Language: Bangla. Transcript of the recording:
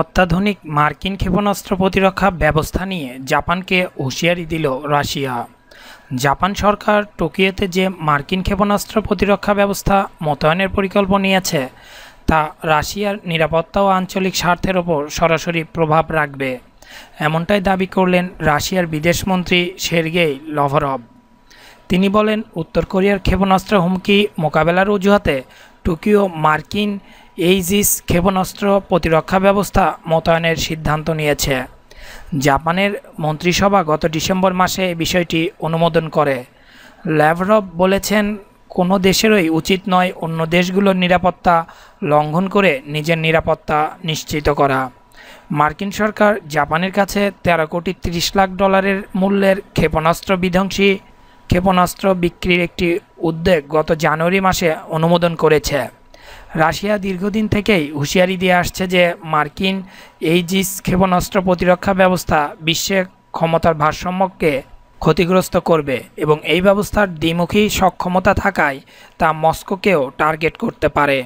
অত্যাধুনিক মার্কিন ক্ষেপণাস্ত্র প্রতিরক্ষা ব্যবস্থা নিয়ে জাপানকে হুঁশিয়ারি দিল রাশিয়া জাপান সরকার টোকিওতে যে মার্কিন ক্ষেপণাস্ত্র প্রতিরক্ষা ব্যবস্থা মোতায়েনের পরিকল্পনা নিয়েছে তা রাশিয়ার নিরাপত্তা ও আঞ্চলিক স্বার্থের ওপর সরাসরি প্রভাব রাখবে এমনটাই দাবি করলেন রাশিয়ার বিদেশমন্ত্রী সের্গেই লভরব তিনি বলেন উত্তর কোরিয়ার ক্ষেপণাস্ত্র হুমকি মোকাবেলার অজুহাতে টোকিও মার্কিন এইজিস ক্ষেপণাস্ত্র প্রতিরক্ষা ব্যবস্থা মোতায়েনের সিদ্ধান্ত নিয়েছে জাপানের মন্ত্রিসভা গত ডিসেম্বর মাসে বিষয়টি অনুমোদন করে ল্যাভরভ বলেছেন কোনো দেশেরই উচিত নয় অন্য দেশগুলোর নিরাপত্তা লঙ্ঘন করে নিজের নিরাপত্তা নিশ্চিত করা মার্কিন সরকার জাপানের কাছে তেরো কোটি তিরিশ লাখ ডলারের মূল্যের ক্ষেপণাস্ত্র বিধ্বংসী ক্ষেপণাস্ত্র বিক্রির একটি উদ্যোগ গত জানুয়ারি মাসে অনুমোদন করেছে রাশিয়া দীর্ঘদিন থেকেই হুঁশিয়ারি দিয়ে আসছে যে মার্কিন এইজিস ক্ষেপণাস্ত্র প্রতিরক্ষা ব্যবস্থা বিশ্বে ক্ষমতার ভারসাম্যকে ক্ষতিগ্রস্ত করবে এবং এই ব্যবস্থার দ্বিমুখী সক্ষমতা থাকায় তা মস্কোকেও টার্গেট করতে পারে